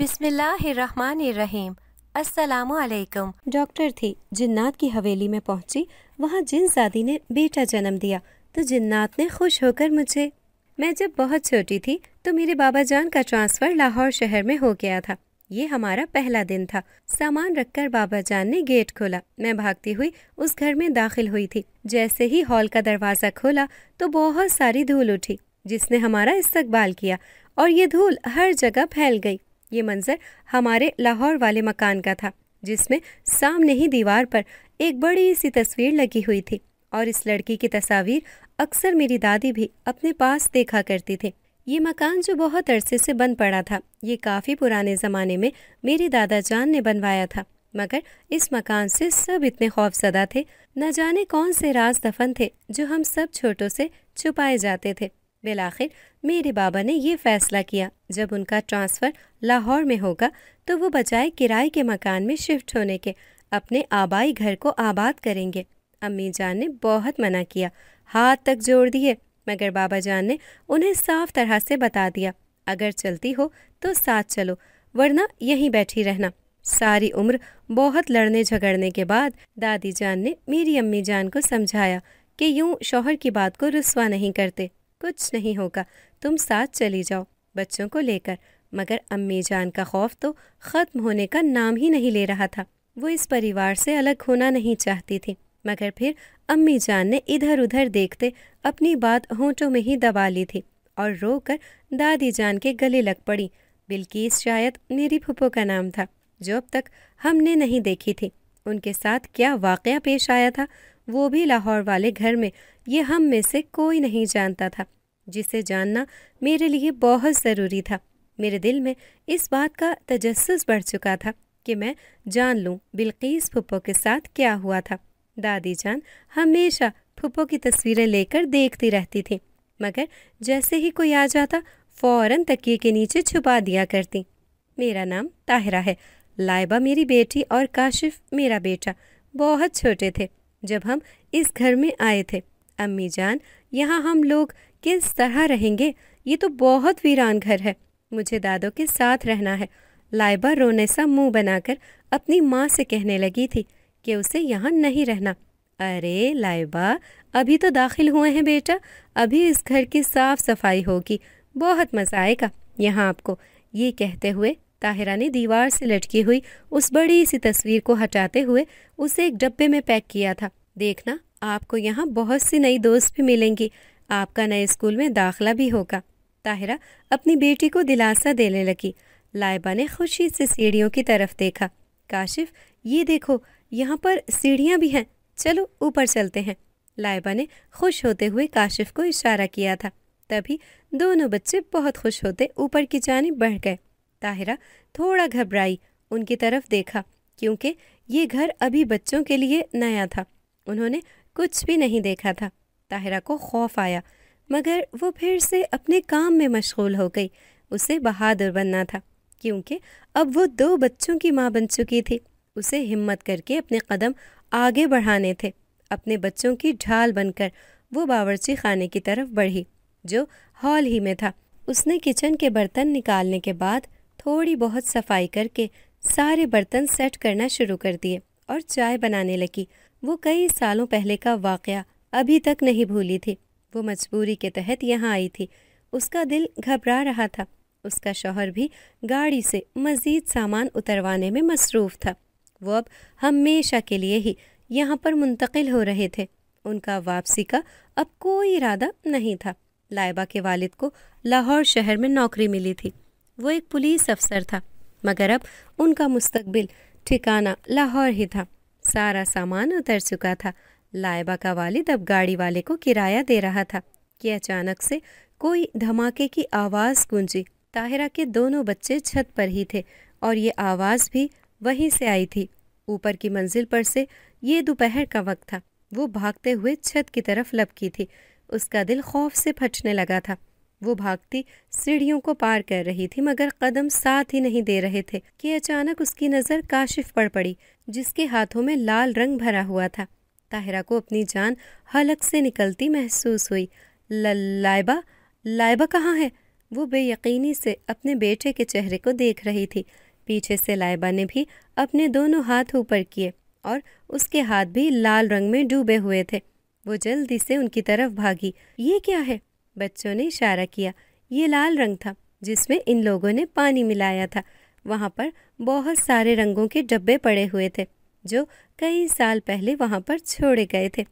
बिस्मिल्लाहिर्रहमानिर्रहीम अस्सलाम डॉक्टर थी जिन्नात की हवेली में पहुंची वहाँ जादी ने बेटा जन्म दिया तो जिन्नात ने खुश होकर मुझे मैं जब बहुत छोटी थी तो मेरे बाबा जान का ट्रांसफ़र लाहौर शहर में हो गया था ये हमारा पहला दिन था सामान रखकर बाबा जान ने गेट खोला मैं भागती हुई उस घर में दाखिल हुई थी जैसे ही हॉल का दरवाज़ा खोला तो बहुत सारी धूल उठी जिसने हमारा इस्तकबाल किया और ये धूल हर जगह फैल गई ये मंज़र हमारे लाहौर वाले मकान का था जिसमें सामने ही दीवार पर एक बड़ी सी तस्वीर लगी हुई थी और इस लड़की की तस्वीर अक्सर मेरी दादी भी अपने पास देखा करती थी ये मकान जो बहुत अरसे से बन पड़ा था ये काफ़ी पुराने ज़माने में मेरे दादा जान ने बनवाया था मगर इस मकान से सब इतने खौफजदा थे न जाने कौन से राज दफन थे जो हम सब छोटों से छुपाए जाते थे बिलाखिर मेरे बाबा ने ये फ़ैसला किया जब उनका ट्रांसफ़र लाहौर में होगा तो वो बजाय किराए के मकान में शिफ्ट होने के अपने आबाई घर को आबाद करेंगे अम्मी जान ने बहुत मना किया हाथ तक जोड़ दिए मगर बाबा जान ने उन्हें साफ तरह से बता दिया अगर चलती हो तो साथ चलो वरना यहीं बैठी रहना सारी उम्र बहुत लड़ने झगड़ने के बाद दादी जान ने मेरी अम्मी जान को समझाया कि यूं शौहर की बात को रुसवा नहीं करते कुछ नहीं होगा तुम साथ चली जाओ बच्चों को लेकर मगर अम्मी जान का खौफ तो ख़त्म होने का नाम ही नहीं ले रहा था वो इस परिवार से अलग होना नहीं चाहती थी मगर फिर अम्मी जान ने इधर उधर देखते अपनी बात होंठों में ही दबा ली थी और रोकर दादी जान के गले लग पड़ी बिल्किस शायद मेरी फुपो का नाम था जो अब तक हमने नहीं देखी थी उनके साथ क्या वाक़ पेश आया था वो भी लाहौर वाले घर में ये हम में से कोई नहीं जानता था जिसे जानना मेरे लिए बहुत ज़रूरी था मेरे दिल में इस बात का तजस बढ़ चुका था कि मैं जान लूँ बिल्कीस फुप्पो के साथ क्या हुआ था दादी जान हमेशा फुप्पो की तस्वीरें लेकर देखती रहती थी मगर जैसे ही कोई आ जाता फ़ौरन तकिए के नीचे छुपा दिया करती मेरा नाम ताहिरा है लाइबा मेरी बेटी और काशिफ मेरा बेटा बहुत छोटे थे जब हम इस घर में आए थे अम्मी जान यहाँ हम लोग किस तरह रहेंगे ये तो बहुत वीरान घर है मुझे दादो के साथ रहना है लाइबा रोने सा मुंह बनाकर अपनी माँ से कहने लगी थी कि उसे यहाँ नहीं रहना अरे लाइबा अभी तो दाखिल हुए हैं बेटा अभी इस घर की साफ सफाई होगी बहुत मज़ा आएगा यहाँ आपको ये कहते हुए ताहिरा ने दीवार से लटकी हुई उस बड़ी सी तस्वीर को हटाते हुए उसे एक डब्बे में पैक किया था देखना आपको यहाँ बहुत सी नई दोस्त भी मिलेंगी आपका नए स्कूल में दाखला भी होगा ताहिरा अपनी बेटी को दिलासा देने लगी लाइबा ने खुशी से सीढ़ियों की तरफ देखा काशिफ ये देखो यहाँ पर सीढ़ियाँ भी हैं चलो ऊपर चलते हैं लाइबा ने खुश होते हुए काशिफ को इशारा किया था तभी दोनों बच्चे बहुत खुश होते ऊपर की जाने बढ़ गए ताहिरा थोड़ा घबराई उनकी तरफ देखा क्योंकि ये घर अभी बच्चों के लिए नया था उन्होंने कुछ भी नहीं देखा था ताहिरा को खौफ आया मगर वो फिर से अपने काम में मशगूल हो गई उसे बहादुर बनना था क्योंकि अब वो दो बच्चों की माँ बन चुकी थी उसे हिम्मत करके अपने कदम आगे बढ़ाने थे अपने बच्चों की ढाल बनकर वो बावर्ची खाने की तरफ बढ़ी जो हॉल ही में था उसने किचन के बर्तन निकालने के बाद थोड़ी बहुत सफाई करके सारे बर्तन सेट करना शुरू कर दिए और चाय बनाने लगी वो कई सालों पहले का वाक़ अभी तक नहीं भूली थी वो मजबूरी के तहत यहाँ आई थी उसका दिल घबरा रहा था उसका शौहर भी गाड़ी से मज़ीद सामान उतरवाने में मसरूफ़ था वो अब हमेशा के लिए ही यहाँ पर मुंतकिल हो रहे थे उनका वापसी का अब कोई इरादा नहीं था लाइबा के वालिद को लाहौर शहर में नौकरी मिली थी वो एक पुलिस अफसर था मगर अब उनका मुस्तबिल ठिकाना लाहौर ही था सारा सामान उतर चुका था लाइबा का वालिद अब गाड़ी वाले को किराया दे रहा था कि अचानक से कोई धमाके की आवाज़ गूंजी ताहिरा के दोनों बच्चे छत पर ही थे और ये आवाज़ भी वहीं से आई थी ऊपर की मंजिल पर से ये दोपहर का वक्त था वो भागते हुए छत की तरफ लपकी थी उसका दिल खौफ से फटने लगा था वो भागती सीढ़ियों को पार कर रही थी मगर कदम साथ ही नहीं दे रहे थे कि अचानक उसकी नज़र काशिफ पड़ पड़ी जिसके हाथों में लाल रंग भरा हुआ था ताहिरा को अपनी जान हलक से निकलती महसूस हुई लाइबा लाइबा कहाँ है वो बेयकीनी से अपने बेटे के चेहरे को देख रही थी पीछे से लाइबा ने भी अपने दोनों हाथ ऊपर किए और उसके हाथ भी लाल रंग में डूबे हुए थे वो जल्दी से उनकी तरफ भागी ये क्या है बच्चों ने इशारा किया ये लाल रंग था जिसमें इन लोगों ने पानी मिलाया था वहाँ पर बहुत सारे रंगों के डब्बे पड़े हुए थे जो कई साल पहले वहाँ पर छोड़े गए थे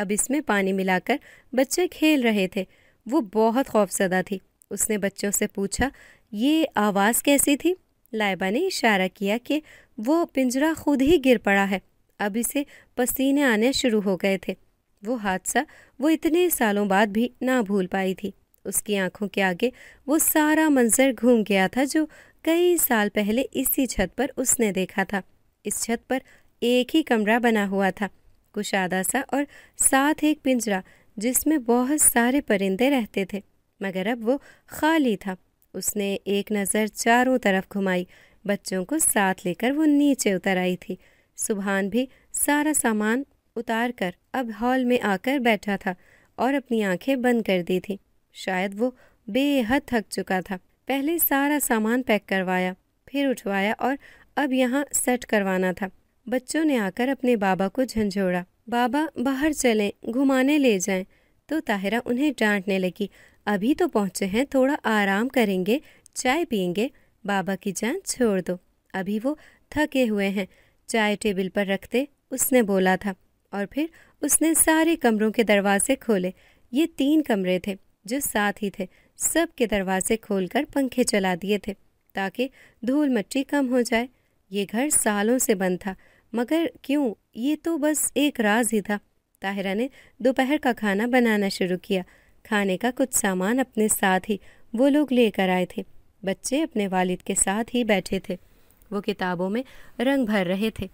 अब इसमें पानी मिलाकर बच्चे खेल रहे थे वो बहुत खौफजदा थी उसने बच्चों से पूछा ये आवाज़ कैसी थी लाइबा ने इशारा किया कि वो पिंजरा खुद ही गिर पड़ा है अब इसे पसीने आने शुरू हो गए थे वो हादसा वो इतने सालों बाद भी ना भूल पाई थी उसकी आंखों के आगे वो सारा मंजर घूम गया था जो कई साल पहले इसी छत पर उसने देखा था इस छत पर एक ही कमरा बना हुआ था कुशादा सा और साथ एक पिंजरा जिसमें बहुत सारे परिंदे रहते थे मगर अब वो खाली था उसने एक नज़र चारों तरफ घुमाई बच्चों को साथ लेकर वो नीचे उतर आई थी सुबहान भी सारा सामान उतार कर अब हॉल में आकर बैठा था और अपनी आंखें बंद कर दी थी शायद वो बेहद थक चुका था पहले सारा सामान पैक करवाया फिर उठवाया और अब यहाँ सेट करवाना था बच्चों ने आकर अपने बाबा को झंझोड़ा बाबा बाहर चले घुमाने ले जाएं तो ताहिरा उन्हें डांटने लगी अभी तो पहुँचे हैं थोड़ा आराम करेंगे चाय पियेंगे बाबा की जान छोड़ दो अभी वो थके हुए हैं चाय टेबल पर रखते उसने बोला था और फिर उसने सारे कमरों के दरवाजे खोले ये तीन कमरे थे जो साथ ही थे सब के दरवाजे खोलकर पंखे चला दिए थे ताकि धूल मट्टी कम हो जाए ये घर सालों से बंद था मगर क्यों ये तो बस एक राज ही था ताहिरा ने दोपहर का खाना बनाना शुरू किया खाने का कुछ सामान अपने साथ ही वो लोग लेकर आए थे बच्चे अपने वालिद के साथ ही बैठे थे वो किताबों में रंग भर रहे थे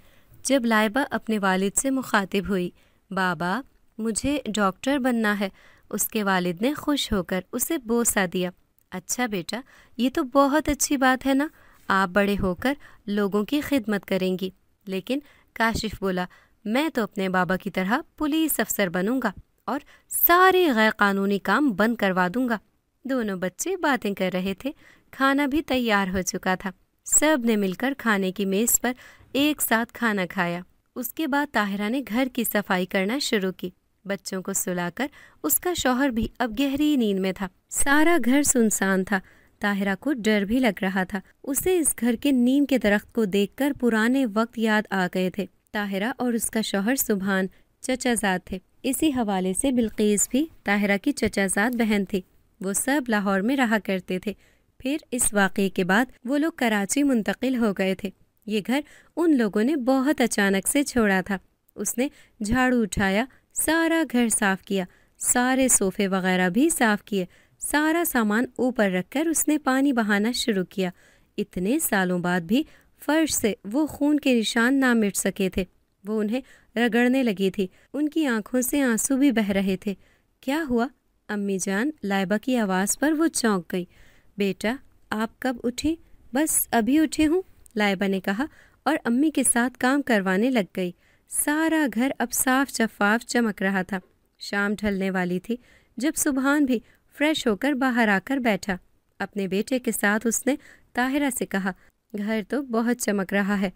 जब लाइबा अपने वालिद से मुखातिब हुई बाबा मुझे डॉक्टर बनना है उसके वालिद ने खुश होकर उसे बोसा दिया अच्छा बेटा ये तो बहुत अच्छी बात है ना आप बड़े होकर लोगों की खिदमत करेंगी लेकिन काशिफ बोला मैं तो अपने बाबा की तरह पुलिस अफसर बनूंगा और सारे गैर कानूनी काम बंद करवा दूंगा दोनों बच्चे बातें कर रहे थे खाना भी तैयार हो चुका था सब ने मिलकर खाने की मेज़ पर एक साथ खाना खाया उसके बाद ताहिरा ने घर की सफाई करना शुरू की बच्चों को सुलाकर उसका शौहर भी अब गहरी नींद में था सारा घर सुनसान था ताहिरा को डर भी लग रहा था उसे इस घर के नीम के दरख्त को देखकर पुराने वक्त याद आ गए थे ताहिरा और उसका शौहर सुबहान चचाजाद थे इसी हवाले से बिल्कीस भी ताहिरा की चचाजाद बहन थी वो सब लाहौर में रहा करते थे फिर इस वाक़े के बाद वो लोग कराची मुंतकिल हो गए थे ये घर उन लोगों ने बहुत अचानक से छोड़ा था उसने झाड़ू उठाया सारा घर साफ किया सारे सोफे वगैरह भी साफ किए सारा सामान ऊपर रखकर उसने पानी बहाना शुरू किया इतने सालों बाद भी फर्श से वो खून के निशान ना मिट सके थे वो उन्हें रगड़ने लगी थी उनकी आंखों से आंसू भी बह रहे थे क्या हुआ अम्मी जान लाइबा की आवाज़ पर वो चौंक गई बेटा आप कब उठी बस अभी उठी हूँ लाइबा ने कहा और अम्मी के साथ काम करवाने लग गई सारा घर अब साफ शफाफ चमक रहा था शाम ढलने वाली थी जब सुबहान भी फ्रेश होकर बाहर आकर बैठा अपने बेटे के साथ उसने ताहिरा से कहा घर तो बहुत चमक रहा है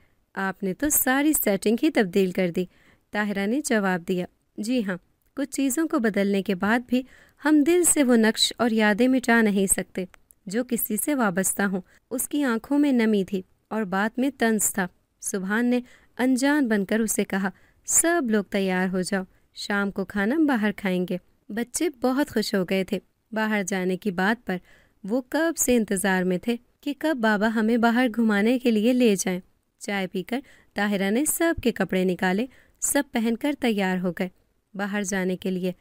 आपने तो सारी सेटिंग ही तब्दील कर दी ताहिरा ने जवाब दिया जी हाँ कुछ चीज़ों को बदलने के बाद भी हम दिल से वो नक्श और यादें मिटा नहीं सकते जो किसी से वाबस्ता हूँ उसकी आंखों में नमी थी और बात में तंज था सुबहान ने अनजान बनकर उसे कहा सब लोग तैयार हो जाओ शाम को खाना बाहर खाएंगे बच्चे बहुत खुश हो गए थे बाहर जाने की बात पर वो कब से इंतज़ार में थे कि कब बाबा हमें बाहर घुमाने के लिए ले जाएं। चाय पीकर ताहिरा ने सब के कपड़े निकाले सब पहनकर तैयार हो गए बाहर जाने के लिए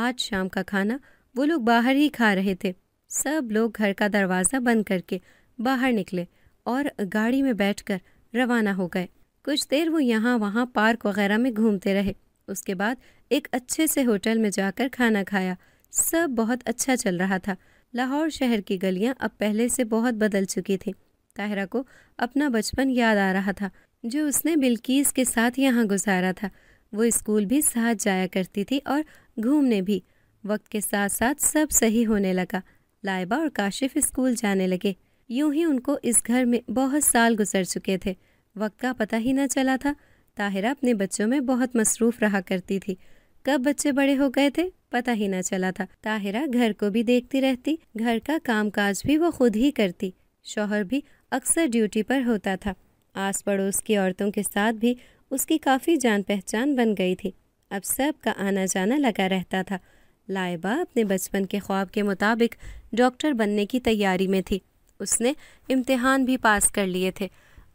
आज शाम का खाना वो लोग बाहर ही खा रहे थे सब लोग घर का दरवाज़ा बंद करके बाहर निकले और गाड़ी में बैठकर रवाना हो गए कुछ देर वो यहाँ वहाँ पार्क वगैरह में घूमते रहे उसके बाद एक अच्छे से होटल में जाकर खाना खाया सब बहुत अच्छा चल रहा था लाहौर शहर की गलियाँ अब पहले से बहुत बदल चुकी थी ताहिरा को अपना बचपन याद आ रहा था जो उसने बिल्कीस के साथ यहाँ गुजारा था वो स्कूल भी साथ जाया करती थी और घूमने भी वक्त के साथ साथ सब सही होने लगा लाइबा और काशिफ स्कूल जाने लगे यूं ही उनको इस घर में बहुत साल गुजर चुके थे वक्त का पता ही न चला था ताहिरा अपने बच्चों में बहुत मसरूफ़ रहा करती थी कब बच्चे बड़े हो गए थे पता ही न चला था ताहिरा घर को भी देखती रहती घर का काम काज भी वो खुद ही करती शोहर भी अक्सर ड्यूटी पर होता था आस पड़ोस की औरतों के साथ भी उसकी काफ़ी जान पहचान बन गई थी अब सब का आना जाना लगा रहता था लाइबा अपने बचपन के ख्वाब के मुताबिक डॉक्टर बनने की तैयारी में थी उसने इम्तिहान भी पास कर लिए थे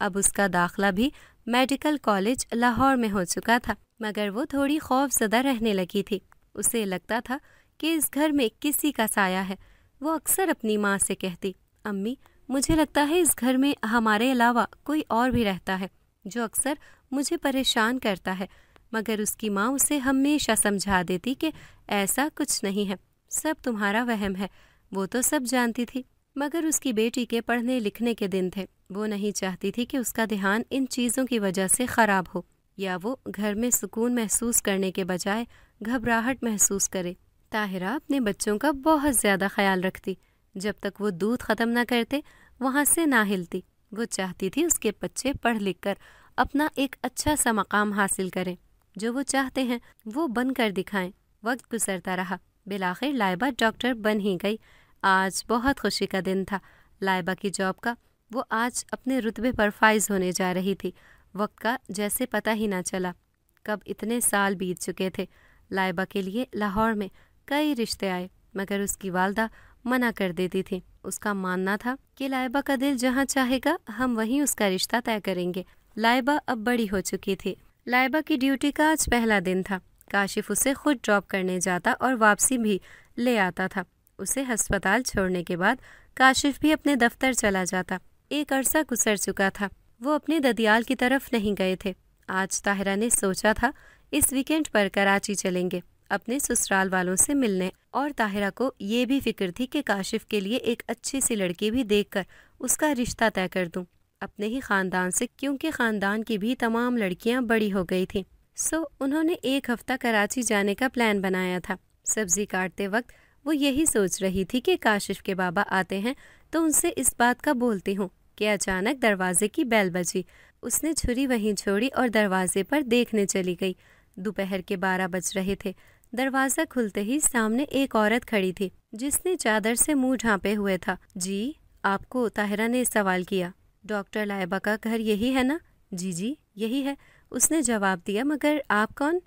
अब उसका दाखला भी मेडिकल कॉलेज लाहौर में हो चुका था मगर वो थोड़ी ज़दा रहने लगी थी उसे लगता था कि इस घर में किसी का साया है वो अक्सर अपनी माँ से कहती अम्मी मुझे लगता है इस घर में हमारे अलावा कोई और भी रहता है जो अक्सर मुझे परेशान करता है मगर उसकी माँ उसे हमेशा समझा देती कि ऐसा कुछ नहीं है सब तुम्हारा वहम है वो तो सब जानती थी मगर उसकी बेटी के पढ़ने लिखने के दिन थे वो नहीं चाहती थी कि उसका ध्यान इन चीज़ों की वजह से ख़राब हो या वो घर में सुकून महसूस करने के बजाय घबराहट महसूस करे ताहिरा अपने बच्चों का बहुत ज़्यादा ख्याल रखती जब तक वो दूध ख़त्म ना करते वहाँ से ना हिलती वो चाहती थी उसके बच्चे पढ़ लिख कर अपना एक अच्छा सा मकाम हासिल करें जो वो चाहते हैं वो बन कर दिखाएं वक्त गुजरता रहा बिलाखिर लाइबा डॉक्टर बन ही गई आज बहुत खुशी का दिन था लाइबा की जॉब का वो आज अपने रुतबे पर फाइज होने जा रही थी वक्त का जैसे पता ही ना चला कब इतने साल बीत चुके थे लाइबा के लिए लाहौर में कई रिश्ते आए मगर उसकी वालदा मना कर देती थी उसका मानना था कि लाइबा का दिल जहाँ चाहेगा हम वहीं उसका रिश्ता तय करेंगे लाइबा अब बड़ी हो चुकी थी लाइबा की ड्यूटी का आज पहला दिन था काशिफ उसे खुद ड्रॉप करने जाता और वापसी भी ले आता था उसे अस्पताल छोड़ने के बाद काशिफ भी अपने दफ्तर चला जाता एक अरसा गुजर चुका था वो अपने ददियाल की तरफ नहीं गए थे आज ताहिरा ने सोचा था इस वीकेंड पर कराची चलेंगे अपने ससुराल वालों से मिलने और ताहिरा को ये भी फिक्र थी कि काशिफ के लिए एक अच्छी सी लड़की भी कर उसका रिश्ता तय कर दूँ अपने ही ख़ानदान से क्योंकि ख़ानदान की भी तमाम लड़कियां बड़ी हो गई थी सो उन्होंने एक हफ़्ता कराची जाने का प्लान बनाया था सब्ज़ी काटते वक्त वो यही सोच रही थी कि काशिफ के बाबा आते हैं तो उनसे इस बात का बोलती हूँ कि अचानक दरवाजे की बैल बजी उसने छुरी वहीं छोड़ी और दरवाजे पर देखने चली गई दोपहर के बारह बज रहे थे दरवाज़ा खुलते ही सामने एक औरत खड़ी थी जिसने चादर से मुंह ढांपे हुए था जी आपको ताहिरा ने सवाल किया डॉक्टर लाइबा का घर यही है ना जी जी यही है उसने जवाब दिया मगर आप कौन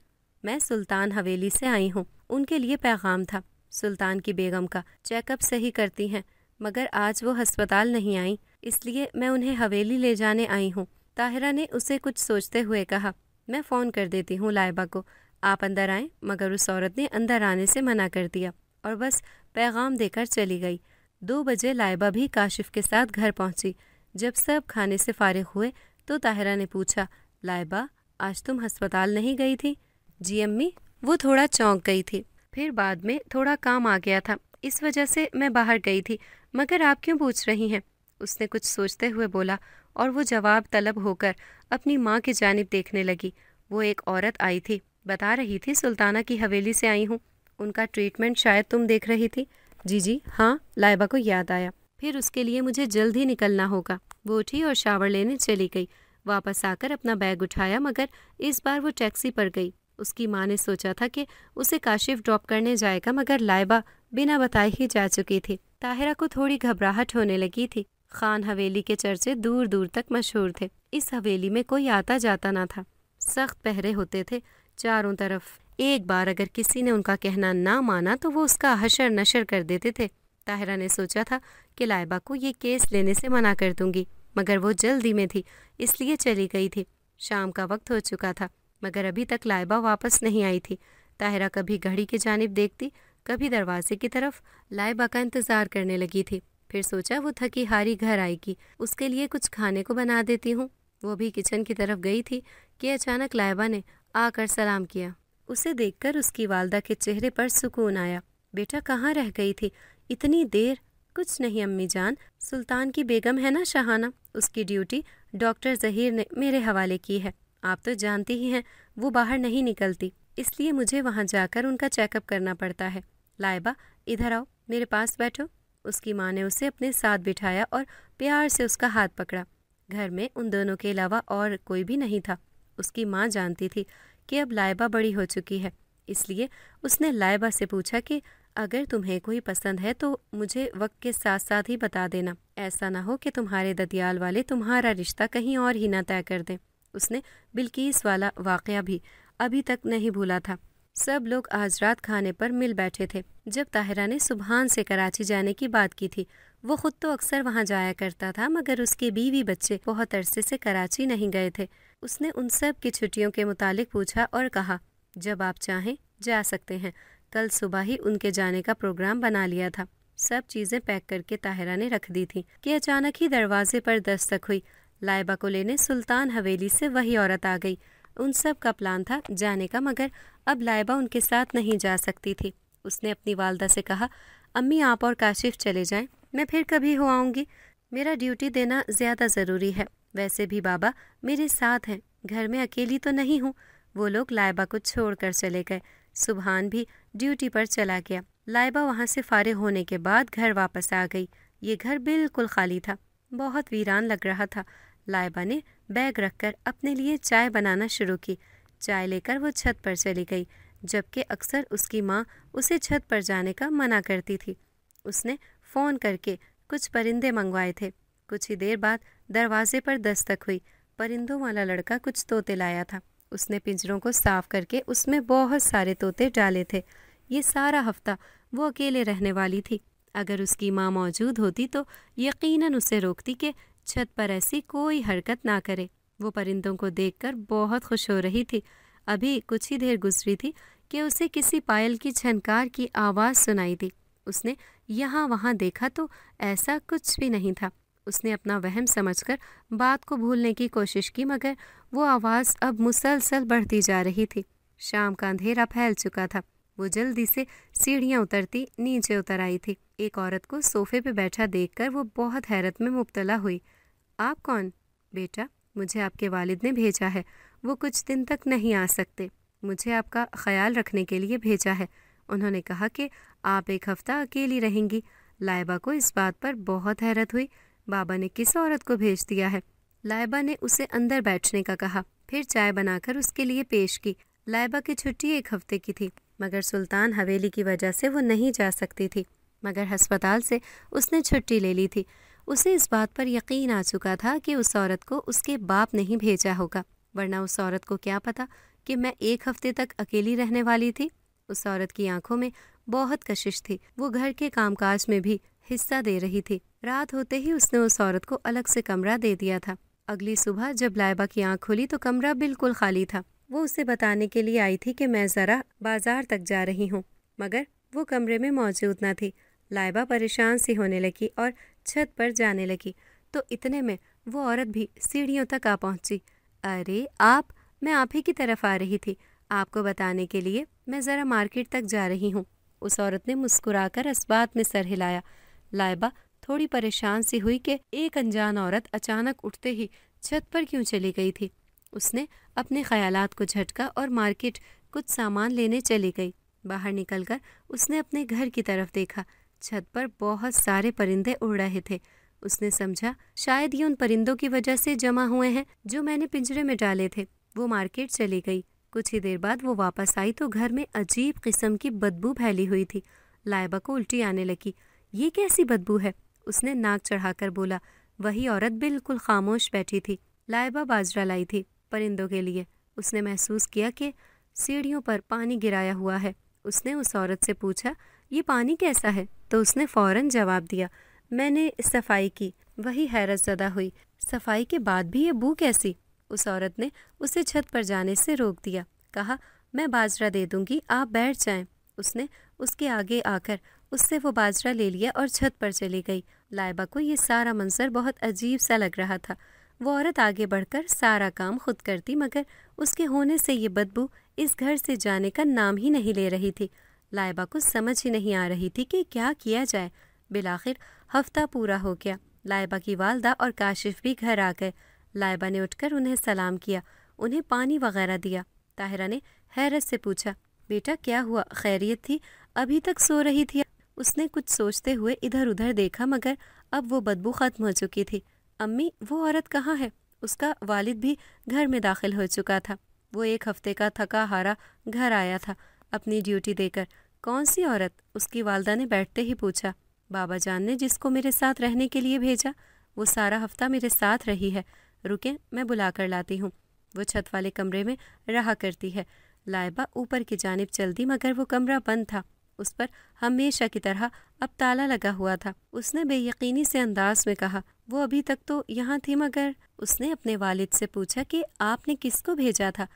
मैं सुल्तान हवेली से आई हूँ उनके लिए पैगाम था सुल्तान की बेगम का चेकअप सही करती हैं मगर आज वो हस्पताल नहीं आई इसलिए मैं उन्हें हवेली ले जाने आई हूँ ताहिरा ने उसे कुछ सोचते हुए कहा मैं फ़ोन कर देती हूँ लाइबा को आप अंदर आए मगर उस औरत ने अंदर आने से मना कर दिया और बस पैगाम देकर चली गई दो बजे लाइबा भी काशिफ के साथ घर पहुंची जब सब खाने से फारिग हुए तो ताहिरा ने पूछा लाइबा आज तुम हस्पताल नहीं गई थी जी अम्मी वो थोड़ा चौंक गई थी फिर बाद में थोड़ा काम आ गया था इस वजह से मैं बाहर गई थी मगर आप क्यों पूछ रही हैं उसने कुछ सोचते हुए बोला और वो जवाब तलब होकर अपनी माँ की जानब देखने लगी वो एक औरत आई थी बता रही थी सुल्ताना की हवेली से आई हूँ उनका ट्रीटमेंट शायद तुम देख रही थी जी जी हाँ लाइबा को याद आया फिर उसके लिए मुझे जल्द ही निकलना होगा वो उठी और शावर लेने चली गई वापस आकर अपना बैग उठाया मगर इस बार वो टैक्सी पर गई उसकी माँ ने सोचा था कि उसे काशिफ ड्रॉप करने जाएगा मगर लाइबा बिना बताए ही जा चुकी थी ताहिरा को थोड़ी घबराहट होने लगी थी खान हवेली के चर्चे दूर दूर तक मशहूर थे इस हवेली में कोई आता जाता ना था सख्त पहरे होते थे चारों तरफ एक बार अगर किसी ने उनका कहना ना माना तो वो उसका हशर नशर कर देते थे ताहिरा ने सोचा था कि लाइबा को ये केस लेने से मना कर दूंगी मगर वो जल्दी में थी इसलिए चली गई थी शाम का वक्त हो चुका था मगर अभी तक लाइबा वापस नहीं आई थी ताहिरा कभी घड़ी की जानब देखती कभी दरवाजे की तरफ लाइबा का इंतज़ार करने लगी थी फिर सोचा वो थकी हारी घर आएगी उसके लिए कुछ खाने को बना देती हूँ वो भी किचन की तरफ गई थी कि अचानक लाइबा ने आकर सलाम किया उसे देखकर उसकी वालदा के चेहरे पर सुकून आया बेटा कहाँ रह गई थी इतनी देर कुछ नहीं अम्मी जान सुल्तान की बेगम है ना शहाना उसकी ड्यूटी डॉक्टर जहीर ने मेरे हवाले की है आप तो जानती ही हैं वो बाहर नहीं निकलती इसलिए मुझे वहाँ जाकर उनका चेकअप करना पड़ता है लाइबा इधर आओ मेरे पास बैठो उसकी माँ ने उसे अपने साथ बिठाया और प्यार से उसका हाथ पकड़ा घर में उन दोनों के अलावा और कोई भी नहीं था उसकी माँ जानती थी कि अब लाइबा बड़ी हो चुकी है इसलिए उसने लाइबा से पूछा कि अगर तुम्हें कोई पसंद है तो मुझे वक्त के साथ साथ ही बता देना ऐसा ना हो कि तुम्हारे ददियाल वाले तुम्हारा रिश्ता कहीं और ही ना तय कर दें उसने बिल्किस वाला वाक़ भी अभी तक नहीं भूला था सब लोग आज रात खाने पर मिल बैठे थे जब ताहिरा ने सुबहान से कराची जाने की बात की थी वो खुद तो अक्सर वहाँ जाया करता था मगर उसके बीवी बच्चे बहुत अरसे से कराची नहीं गए थे उसने उन सब की छुट्टियों के मुतालिक पूछा और कहा जब आप चाहें जा सकते हैं कल सुबह ही उनके जाने का प्रोग्राम बना लिया था सब चीज़ें पैक करके ताहिरा ने रख दी थी कि अचानक ही दरवाजे पर दस्तक हुई लाइबा को लेने सुल्तान हवेली से वही औरत आ गई उन सब का प्लान था जाने का मगर अब लाइबा उनके साथ नहीं जा सकती थी उसने अपनी वालदा से कहा अम्मी आप और काशिफ चले जाएं मैं फिर कभी हो आऊँगी मेरा ड्यूटी देना ज़्यादा ज़रूरी है वैसे भी बाबा मेरे साथ हैं घर में अकेली तो नहीं हूँ वो लोग लाइबा को छोड़कर चले गए सुबहान भी ड्यूटी पर चला गया लाइबा वहाँ से फारे होने के बाद घर वापस आ गई ये घर बिल्कुल खाली था बहुत वीरान लग रहा था लाइबा ने बैग रखकर अपने लिए चाय बनाना शुरू की चाय लेकर वो छत पर चली गई जबकि अक्सर उसकी माँ उसे छत पर जाने का मना करती थी उसने फ़ोन करके कुछ परिंदे मंगवाए थे कुछ ही देर बाद दरवाजे पर दस्तक हुई परिंदों वाला लड़का कुछ तोते लाया था उसने पिंजरों को साफ करके उसमें बहुत सारे तोते डाले थे ये सारा हफ्ता वो अकेले रहने वाली थी अगर उसकी माँ मौजूद होती तो यकीनन उसे रोकती कि छत पर ऐसी कोई हरकत ना करे वो परिंदों को देखकर बहुत खुश हो रही थी अभी कुछ ही देर गुजरी थी कि उसे किसी पायल की छनकार की आवाज़ सुनाई दी उसने यहाँ वहाँ देखा तो ऐसा कुछ भी नहीं था उसने अपना वहम समझकर बात को भूलने की कोशिश की मगर वो आवाज़ अब मुसलसल बढ़ती जा रही थी शाम का अंधेरा फैल चुका था वो जल्दी से सीढ़ियाँ उतरती नीचे उतर आई थी एक औरत को सोफे पे बैठा देखकर वो बहुत हैरत में मुबतला हुई आप कौन बेटा मुझे आपके वालिद ने भेजा है वो कुछ दिन तक नहीं आ सकते मुझे आपका ख्याल रखने के लिए भेजा है उन्होंने कहा कि आप एक हफ़्ता अकेली रहेंगी लाइबा को इस बात पर बहुत हैरत हुई बाबा ने किस औरत को भेज दिया है लाइबा ने उसे अंदर बैठने का कहा फिर चाय बनाकर उसके लिए पेश की लाइबा की छुट्टी एक हफ्ते की थी मगर सुल्तान हवेली की वजह से वो नहीं जा सकती थी मगर हस्पताल से उसने छुट्टी ले ली थी उसे इस बात पर यकीन आ चुका था कि उस औरत को उसके बाप नहीं भेजा होगा वरना उस औरत को क्या पता कि मैं एक हफ्ते तक अकेली रहने वाली थी उस औरत की आंखों में बहुत कशिश थी वो घर के कामकाज में भी हिस्सा दे रही थी रात होते ही उसने उस औरत को अलग से कमरा दे दिया था अगली सुबह जब लाइबा की आंख खुली तो कमरा बिल्कुल खाली था वो उसे बताने के लिए आई थी कि मैं ज़रा बाज़ार तक जा रही हूँ मगर वो कमरे में मौजूद ना थी लाइबा परेशान सी होने लगी और छत पर जाने लगी तो इतने में वो औरत भी सीढ़ियों तक आ पहुँची अरे आप मैं आप ही की तरफ आ रही थी आपको बताने के लिए मैं ज़रा मार्केट तक जा रही हूँ उस औरत ने मुस्कुराकर असबात में सर हिलाया लाइबा थोड़ी परेशान सी हुई कि एक अनजान औरत अचानक उठते ही छत पर क्यों चली गई थी उसने अपने ख्यालात को झटका और मार्केट कुछ सामान लेने चली गई बाहर निकलकर उसने अपने घर की तरफ देखा छत पर बहुत सारे परिंदे उड़ रहे थे उसने समझा शायद ये उन परिंदों की वजह से जमा हुए हैं जो मैंने पिंजरे में डाले थे वो मार्केट चली गई कुछ ही देर बाद वो वापस आई तो घर में अजीब किस्म की बदबू फैली हुई थी लाइबा को उल्टी आने लगी ये कैसी बदबू है उसने नाक चढ़ाकर बोला वही औरत बिल्कुल खामोश बैठी थी लाइबा बाजरा लाई थी परिंदों के लिए उसने महसूस किया कि सीढ़ियों पर पानी गिराया हुआ है उसने उस औरत से पूछा ये पानी कैसा है तो उसने फ़ौरन जवाब दिया मैंने सफाई की वही हैरत ज़दा हुई सफाई के बाद भी ये बू कैसी उस औरत ने उसे छत पर जाने से रोक दिया कहा मैं बाजरा दे दूंगी आप बैठ जाएं उसने उसके आगे आकर उससे वो बाजरा ले लिया और छत पर चली गई लाइबा को ये सारा मंजर बहुत अजीब सा लग रहा था वो औरत आगे बढ़कर सारा काम खुद करती मगर उसके होने से ये बदबू इस घर से जाने का नाम ही नहीं ले रही थी लाइबा को समझ ही नहीं आ रही थी कि क्या किया जाए बिलाखिर हफ्ता पूरा हो गया लाइबा की वालदा और काशिफ भी घर आ गए लाइबा ने उठकर उन्हें सलाम किया उन्हें पानी वगैरह दिया ताहिरा ने हैरत से पूछा बेटा क्या हुआ खैरियत थी अभी तक सो रही थी उसने कुछ सोचते हुए इधर उधर देखा मगर अब वो बदबू ख़त्म हो चुकी थी अम्मी वो औरत कहाँ है उसका वालिद भी घर में दाखिल हो चुका था वो एक हफ्ते का थका हारा घर आया था अपनी ड्यूटी देकर कौन सी औरत उसकी वालदा ने बैठते ही पूछा बाबा जान ने जिसको मेरे साथ रहने के लिए भेजा वो सारा हफ्ता मेरे साथ रही है रुके मैं बुला कर लाती हूँ वो छत वाले कमरे में रहा करती है लाइबा ऊपर की जानब चल दी मगर वो कमरा बंद था उस पर हमेशा की तरह अब ताला लगा हुआ था उसने बेयकीनी से अंदाज में कहा वो अभी तक तो यहाँ थी मगर उसने अपने वालिद से पूछा कि आपने किसको भेजा था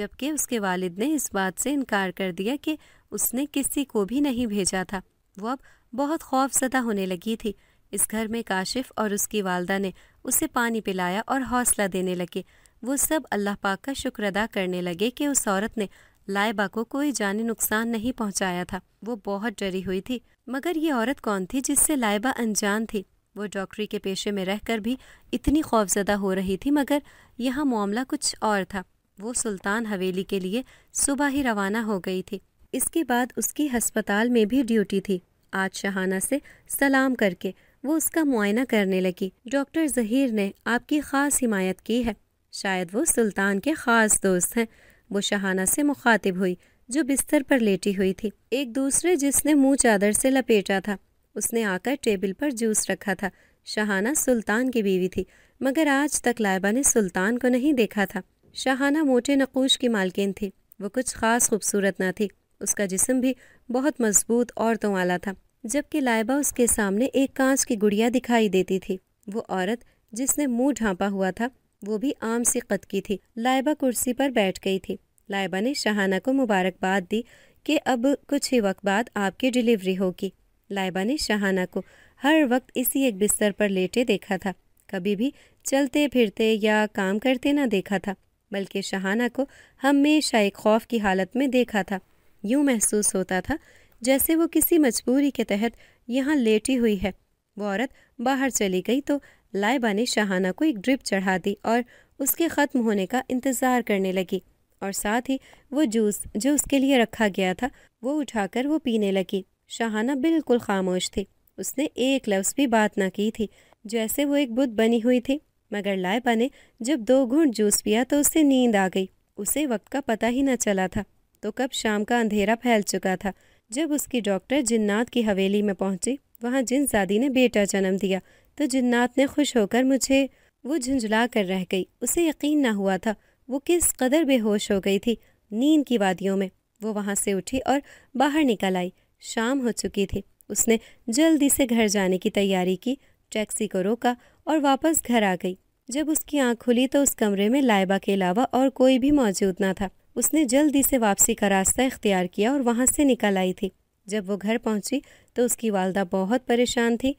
जबकि उसके वालिद ने इस बात से इनकार कर दिया कि उसने किसी को भी नहीं भेजा था वो अब बहुत खौफजदा होने लगी थी इस घर में काशिफ और उसकी वालदा ने उसे पानी पिलाया और हौसला देने लगे वो सब अल्लाह पाक का शुक्र अदा करने लगे कि उस औरत ने लाइबा को कोई जानी नुकसान नहीं पहुंचाया था वो बहुत डरी हुई थी मगर ये औरत कौन थी जिससे लाइबा अनजान थी वो डॉक्टरी के पेशे में रहकर भी इतनी खौफजदा हो रही थी मगर यहाँ मामला कुछ और था वो सुल्तान हवेली के लिए सुबह ही रवाना हो गई थी इसके बाद उसकी हस्पताल में भी ड्यूटी थी आज शहाना से सलाम करके वो उसका मुआयना करने लगी डॉक्टर जहीर ने आपकी ख़ास हिमायत की है शायद वो सुल्तान के ख़ास दोस्त हैं वो शहाना से मुखातिब हुई जो बिस्तर पर लेटी हुई थी एक दूसरे जिसने मुंह चादर से लपेटा था उसने आकर टेबल पर जूस रखा था शहाना सुल्तान की बीवी थी मगर आज तक लाइबा ने सुल्तान को नहीं देखा था शहाना मोटे नकूश की मालकिन थी वो कुछ ख़ास खूबसूरत ना थी उसका जिसम भी बहुत मजबूत औरतों वाला था जबकि लाइबा उसके सामने एक कांच की गुड़िया दिखाई देती थी वो औरत जिसने मुंह ढांपा हुआ था वो भी आम सी कद की थी लाइबा कुर्सी पर बैठ गई थी लाइबा ने शहाना को मुबारकबाद दी कि अब कुछ ही वक्त बाद आपकी डिलीवरी होगी लाइबा ने शहाना को हर वक्त इसी एक बिस्तर पर लेटे देखा था कभी भी चलते फिरते या काम करते ना देखा था बल्कि शहाना को हमेशा एक खौफ की हालत में देखा था यूँ महसूस होता था जैसे वो किसी मजबूरी के तहत यहाँ लेटी हुई है वो औरत बाहर चली गई तो लाइबा ने शाहाना को एक ड्रिप चढ़ा दी और उसके ख़त्म होने का इंतज़ार करने लगी और साथ ही वो जूस जो उसके लिए रखा गया था वो उठाकर वो पीने लगी शाहाना बिल्कुल खामोश थी उसने एक लफ्ज़ भी बात ना की थी जैसे वो एक बुद्ध बनी हुई थी मगर लाइबा ने जब दो घूंट जूस पिया तो उसे नींद आ गई उसे वक्त का पता ही न चला था तो कब शाम का अंधेरा फैल चुका था जब उसकी डॉक्टर जिन्नात की हवेली में पहुंची वहाँ जिन ने बेटा जन्म दिया तो जन्नात ने खुश होकर मुझे वो झुंझुला कर रह गई उसे यकीन ना हुआ था वो किस कदर बेहोश हो गई थी नींद की वादियों में वो वहाँ से उठी और बाहर निकल आई शाम हो चुकी थी उसने जल्दी से घर जाने की तैयारी की टैक्सी को रोका और वापस घर आ गई जब उसकी आंख खुली तो उस कमरे में लाइबा के अलावा और कोई भी मौजूद ना था उसने जल्दी से वापसी का रास्ता इख्तियार किया और वहाँ से निकल आई थी जब वो घर पहुँची तो उसकी वालदा बहुत परेशान थी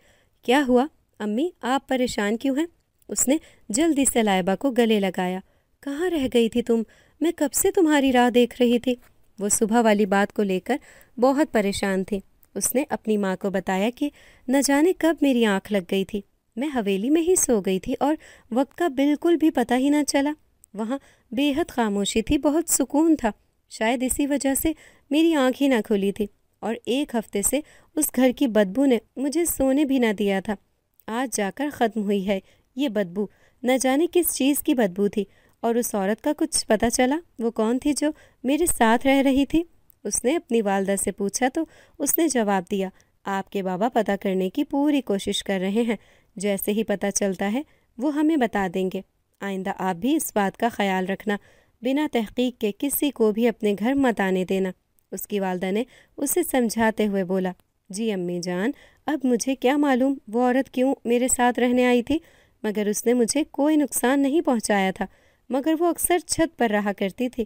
क्या हुआ अम्मी आप परेशान क्यों हैं उसने जल्दी से लाइबा को गले लगाया कहाँ रह गई थी तुम मैं कब से तुम्हारी राह देख रही थी वो सुबह वाली बात को लेकर बहुत परेशान थी उसने अपनी माँ को बताया कि न जाने कब मेरी आँख लग गई थी मैं हवेली में ही सो गई थी और वक्त का बिल्कुल भी पता ही ना चला वहाँ बेहद खामोशी थी बहुत सुकून था शायद इसी वजह से मेरी आँख ही ना खुली थी और एक हफ्ते से उस घर की बदबू ने मुझे सोने भी ना दिया था आज जाकर ख़त्म हुई है ये बदबू न जाने किस चीज़ की बदबू थी और उस औरत का कुछ पता चला वो कौन थी जो मेरे साथ रह रही थी उसने अपनी वालदा से पूछा तो उसने जवाब दिया आपके बाबा पता करने की पूरी कोशिश कर रहे हैं जैसे ही पता चलता है वो हमें बता देंगे आइंदा आप भी इस बात का ख्याल रखना बिना तहकीक के किसी को भी अपने घर मत आने देना उसकी वालदा ने उसे समझाते हुए बोला जी अम्मी जान अब मुझे क्या मालूम वो औरत क्यों मेरे साथ रहने आई थी मगर उसने मुझे कोई नुकसान नहीं पहुंचाया था मगर वो अक्सर छत पर रहा करती थी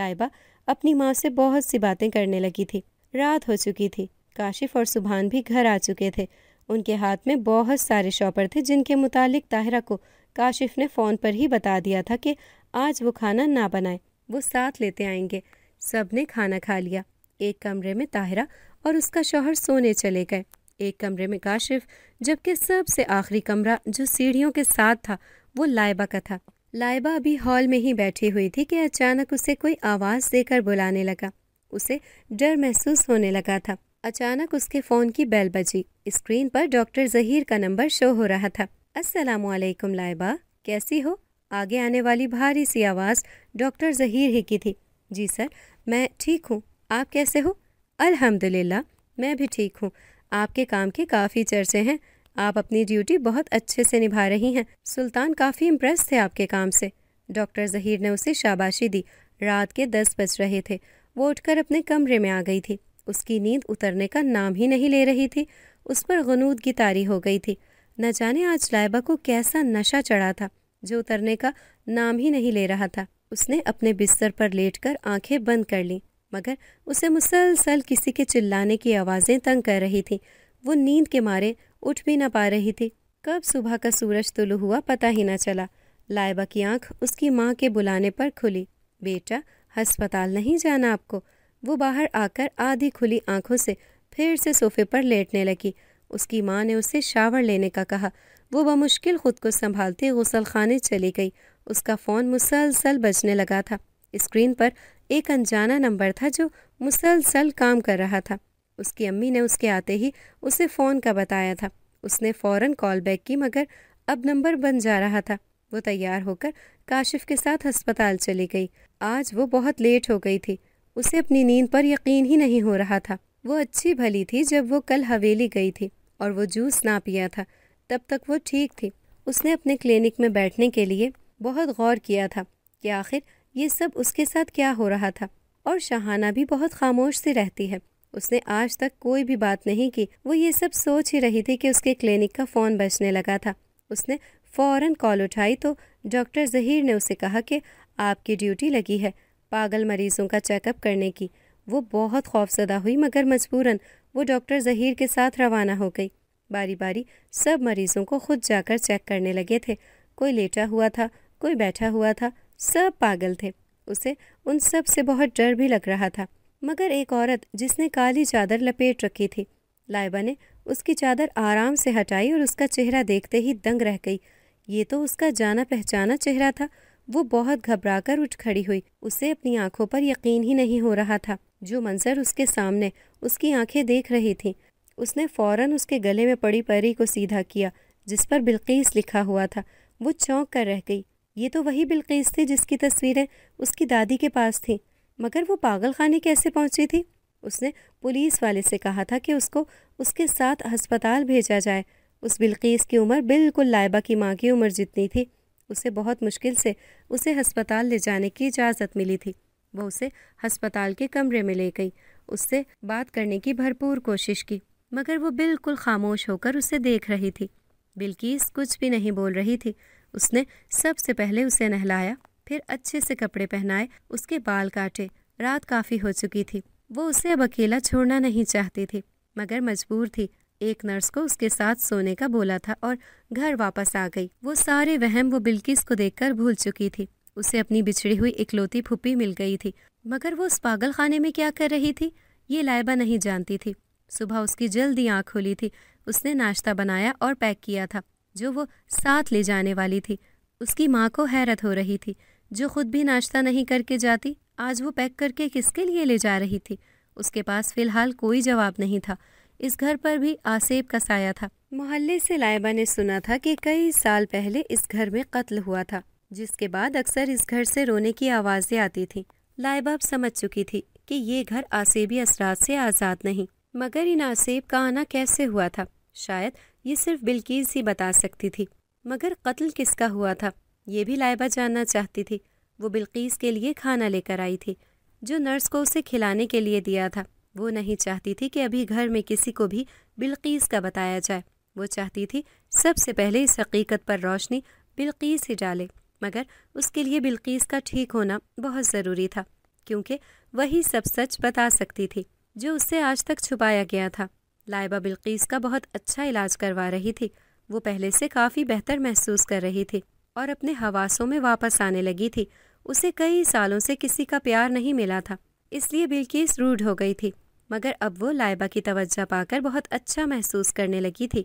लाइबा अपनी माँ से बहुत सी बातें करने लगी थी रात हो चुकी थी काशिफ और सुबहान भी घर आ चुके थे उनके हाथ में बहुत सारे शॉपर थे जिनके मुतालिक ताहिरा को काशिफ ने फ़ोन पर ही बता दिया था कि आज वो खाना ना बनाए वो साथ लेते आएंगे सब ने खाना खा लिया एक कमरे में ताहिरा और उसका शोहर सोने चले गए एक कमरे में काशिफ जबकि सबसे आखिरी कमरा जो सीढ़ियों के साथ था वो लाइबा का था लाइबा अभी हॉल में ही बैठी हुई थी कि अचानक उसे कोई आवाज़ देकर बुलाने लगा उसे डर महसूस होने लगा था अचानक उसके फ़ोन की बेल बजी स्क्रीन पर डॉक्टर जहीर का नंबर शो हो रहा था अस्सलाम वालेकुम लाइबा कैसी हो आगे आने वाली भारी सी आवाज़ डॉक्टर जहीर ही की थी जी सर मैं ठीक हूँ आप कैसे हो अल्हम्दुलिल्लाह मैं भी ठीक हूँ आपके काम के काफ़ी चर्चे हैं आप अपनी ड्यूटी बहुत अच्छे से निभा रही हैं सुल्तान काफ़ी इम्प्रेस थे आपके काम से डॉक्टर जहीर ने उसे शाबाशी दी रात के दस बज रहे थे वो उठकर अपने कमरे में आ गई थी उसकी नींद उतरने का नाम ही नहीं ले रही थी उस पर गनूद की तारी हो गई थी न जाने आज लाइबा को कैसा नशा चढ़ा था जो उतरने का नाम ही नहीं ले रहा था उसने अपने बिस्तर पर लेटकर आंखें बंद कर लीं मगर उसे मुसलसल किसी के चिल्लाने की आवाज़ें तंग कर रही थीं वो नींद के मारे उठ भी ना पा रही थी कब सुबह का सूरज तुलू हुआ पता ही ना चला लाइबा की आंख उसकी माँ के बुलाने पर खुली बेटा हस्पताल नहीं जाना आपको वो बाहर आकर आधी खुली आंखों से फिर से सोफे पर लेटने लगी उसकी माँ ने उसे शावर लेने का कहा वो बमुश्किल खुद को संभालते गसल चली गई उसका फ़ोन मुसलसल बजने लगा था स्क्रीन पर एक अनजाना नंबर था जो मुसलसल काम कर रहा था उसकी अम्मी ने उसके आते ही उसे फ़ोन का बताया था उसने फ़ौरन कॉल बैक की मगर अब नंबर बन जा रहा था वो तैयार होकर काशिफ के साथ अस्पताल चली गई आज वो बहुत लेट हो गई थी उसे अपनी नींद पर यकीन ही नहीं हो रहा था वो अच्छी भली थी जब वो कल हवेली गई थी और वो जूस ना पिया था तब तक वो ठीक थी उसने अपने क्लिनिक में बैठने के लिए बहुत गौर किया था कि आखिर ये सब उसके साथ क्या हो रहा था और शहाना भी बहुत खामोश सी रहती है उसने आज तक कोई भी बात नहीं की वो ये सब सोच ही रही थी कि उसके क्लिनिक का फ़ोन बजने लगा था उसने फ़ौरन कॉल उठाई तो डॉक्टर जहीर ने उसे कहा कि आपकी ड्यूटी लगी है पागल मरीज़ों का चेकअप करने की वो बहुत खौफजदा हुई मगर मजबूरन वो डॉक्टर जहीर के साथ रवाना हो गई बारी बारी सब मरीज़ों को खुद जाकर चेक करने लगे थे कोई लेटा हुआ था कोई बैठा हुआ था सब पागल थे उसे उन सब से बहुत डर भी लग रहा था मगर एक औरत जिसने काली चादर लपेट रखी थी लाइबा ने उसकी चादर आराम से हटाई और उसका चेहरा देखते ही दंग रह गई ये तो उसका जाना पहचाना चेहरा था वो बहुत घबराकर उठ खड़ी हुई उसे अपनी आंखों पर यकीन ही नहीं हो रहा था जो मंजर उसके सामने उसकी आंखें देख रही थीं उसने फौरन उसके गले में पड़ी परी को सीधा किया जिस पर बिल्कीस लिखा हुआ था वो चौंक कर रह गई ये तो वही बिल्कीस थी जिसकी तस्वीरें उसकी दादी के पास थी मगर वो पागल खाने कैसे पहुंची थी उसने पुलिस वाले से कहा था कि उसको उसके साथ अस्पताल भेजा जाए उस बिल्कीस की उम्र बिल्कुल लाइबा की माँ की उम्र जितनी थी उसे बहुत मुश्किल से उसे हस्पताल ले जाने की इजाज़त मिली थी वो उसे हस्पताल के कमरे में ले गई उससे बात करने की भरपूर कोशिश की मगर वो बिल्कुल खामोश होकर उसे देख रही थी बिल्किस कुछ भी नहीं बोल रही थी उसने सबसे पहले उसे नहलाया फिर अच्छे से कपड़े पहनाए उसके बाल काटे रात काफ़ी हो चुकी थी वो उसे अब अकेला छोड़ना नहीं चाहती थी मगर मजबूर थी एक नर्स को उसके साथ सोने का बोला था और घर वापस आ गई वो सारे वहम वो बिल्किस को देखकर भूल चुकी थी उसे अपनी बिछड़ी हुई इकलौती फुप्पी मिल गई थी मगर वो उस पागल खाने में क्या कर रही थी ये लाइबा नहीं जानती थी सुबह उसकी जल्दी आँख खुली थी उसने नाश्ता बनाया और पैक किया था जो वो साथ ले जाने वाली थी उसकी माँ को हैरत हो रही थी जो खुद भी नाश्ता नहीं करके जाती आज वो पैक करके किसके लिए ले जा रही थी उसके पास फिलहाल कोई जवाब नहीं था इस घर पर भी आसेब का साया था मोहल्ले से लाइबा ने सुना था कि कई साल पहले इस घर में कत्ल हुआ था जिसके बाद अक्सर इस घर से रोने की आवाज़ें आती थीं लाइबा अब समझ चुकी थी कि ये घर आसेबी असरात से आज़ाद नहीं मगर इन आसेब का आना कैसे हुआ था शायद ये सिर्फ बिल्कीज ही बता सकती थी मगर कत्ल किसका हुआ था ये भी लाइबा जानना चाहती थी वो बिल्कीस के लिए खाना लेकर आई थी जो नर्स को उसे खिलाने के लिए दिया था वो नहीं चाहती थी कि अभी घर में किसी को भी बिल्कीस का बताया जाए वो चाहती थी सबसे पहले इस हकीकत पर रोशनी बिल्कीस ही डाले मगर उसके लिए बिल्कीस का ठीक होना बहुत ज़रूरी था क्योंकि वही सब सच बता सकती थी जो उससे आज तक छुपाया गया था लाइबा बिल्कीस का बहुत अच्छा इलाज करवा रही थी वो पहले से काफ़ी बेहतर महसूस कर रही थी और अपने हवासों में वापस आने लगी थी उसे कई सालों से किसी का प्यार नहीं मिला था इसलिए बिल्कीस रूढ़ हो गई थी मगर अब वो लाइबा की तवज्जा पाकर बहुत अच्छा महसूस करने लगी थी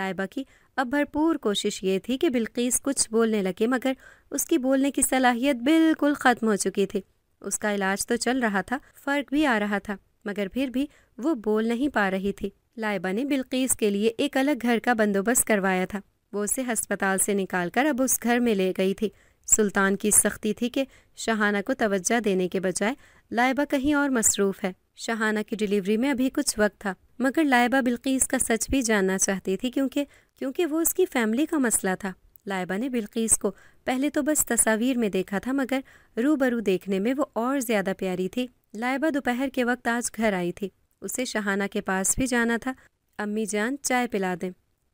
लाइबा की अब भरपूर कोशिश ये थी कि बिल्कीस कुछ बोलने लगे मगर उसकी बोलने की सलाहियत बिल्कुल ख़त्म हो चुकी थी उसका इलाज तो चल रहा था फ़र्क भी आ रहा था मगर फिर भी वो बोल नहीं पा रही थी लाइबा ने बिल्कीस के लिए एक अलग घर का बंदोबस्त करवाया था वो उसे हस्पताल से निकालकर अब उस घर में ले गई थी सुल्तान की सख्ती थी कि शहाना को तवज्जा देने के बजाय लाइबा कहीं और मसरूफ़ है शहाना की डिलीवरी में अभी कुछ वक्त था मगर लाइबा बिल्कीस का सच भी जानना चाहती थी क्योंकि क्योंकि वो उसकी फैमिली का मसला था लाइबा ने बिल्कीस को पहले तो बस तस्वीर में देखा था मगर रूबरू देखने में वो और ज़्यादा प्यारी थी लाइबा दोपहर के वक्त आज घर आई थी उसे शहाना के पास भी जाना था अम्मी जान चाय पिला दें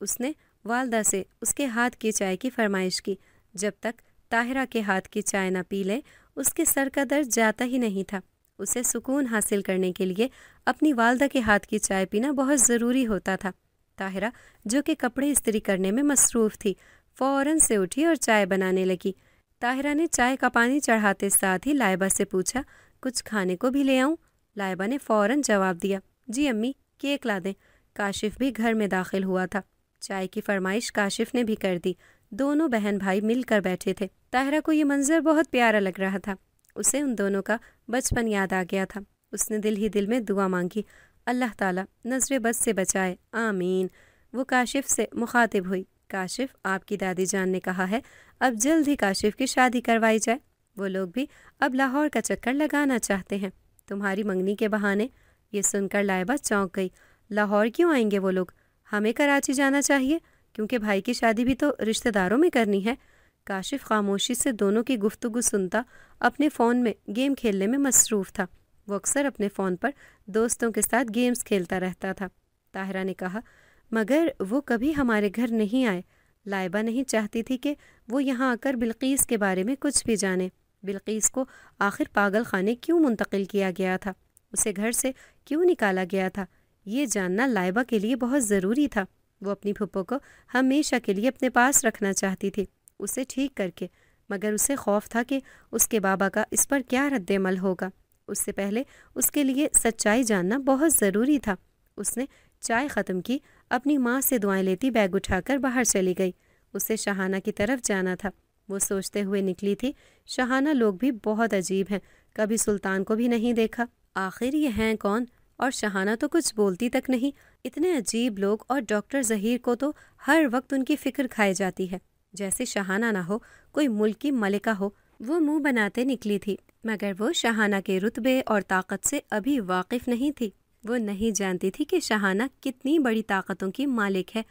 उसने वालदा से उसके हाथ की चाय की फरमाइश की जब तक ताहिरा के हाथ की चाय ना पी ले उसके सर का दर्द जाता ही नहीं था उसे सुकून हासिल करने के लिए अपनी वालदा के हाथ की चाय पीना बहुत ज़रूरी होता था ताहिरा जो कि कपड़े इस्तरी करने में मसरूफ़ थी फ़ौरन से उठी और चाय बनाने लगी ताहिरा ने चाय का पानी चढ़ाते साथ ही लाइबा से पूछा कुछ खाने को भी ले आऊँ लाइबा ने फ़ौरन जवाब दिया जी अम्मी केक ला दें काशिफ भी घर में दाखिल हुआ था चाय की फरमाइश काशिफ ने भी कर दी दोनों बहन भाई मिलकर बैठे थे ताहरा को ये मंज़र बहुत प्यारा लग रहा था उसे उन दोनों का बचपन याद आ गया था उसने दिल ही दिल में दुआ मांगी अल्लाह ताला नजर बद से बचाए आमीन वो काशिफ से मुखातिब हुई काशिफ आपकी दादी जान ने कहा है अब जल्द ही काशिफ की शादी करवाई जाए वो लोग भी अब लाहौर का चक्कर लगाना चाहते हैं तुम्हारी मंगनी के बहाने ये सुनकर लाइबा चौंक गई लाहौर क्यों आएंगे वो लोग हमें कराची जाना चाहिए क्योंकि भाई की शादी भी तो रिश्तेदारों में करनी है काशिफ खामोशी से दोनों की गुफ्तगु सुनता अपने फ़ोन में गेम खेलने में मसरूफ़ था वो अक्सर अपने फ़ोन पर दोस्तों के साथ गेम्स खेलता रहता था ताहरा ने कहा मगर वो कभी हमारे घर नहीं आए लाइबा नहीं चाहती थी कि वो यहाँ आकर बिल्कीस के बारे में कुछ भी जाने बिल्कीस को आखिर पागल खाने क्यों मुंतकिल किया गया था उसे घर से क्यों निकाला गया था ये जानना लाइबा के लिए बहुत ज़रूरी था वो अपनी फुप्पो को हमेशा के लिए अपने पास रखना चाहती थी उसे ठीक करके मगर उसे खौफ था कि उसके बाबा का इस पर क्या रद्दमल होगा उससे पहले उसके लिए सच्चाई जानना बहुत ज़रूरी था उसने चाय ख़त्म की अपनी माँ से दुआएं लेती बैग उठाकर बाहर चली गई उसे शहाना की तरफ जाना था वो सोचते हुए निकली थी शहाना लोग भी बहुत अजीब हैं कभी सुल्तान को भी नहीं देखा आखिर ये हैं कौन और शहाना तो कुछ बोलती तक नहीं इतने अजीब लोग और डॉक्टर जहीर को तो हर वक्त उनकी फ़िक्र खाई जाती है जैसे शहाना ना हो कोई मुल्क की मलिका हो वो मुंह बनाते निकली थी मगर वो शहाना के रुतबे और ताकत से अभी वाकिफ नहीं थी वो नहीं जानती थी कि शहाना कितनी बड़ी ताकतों की मालिक है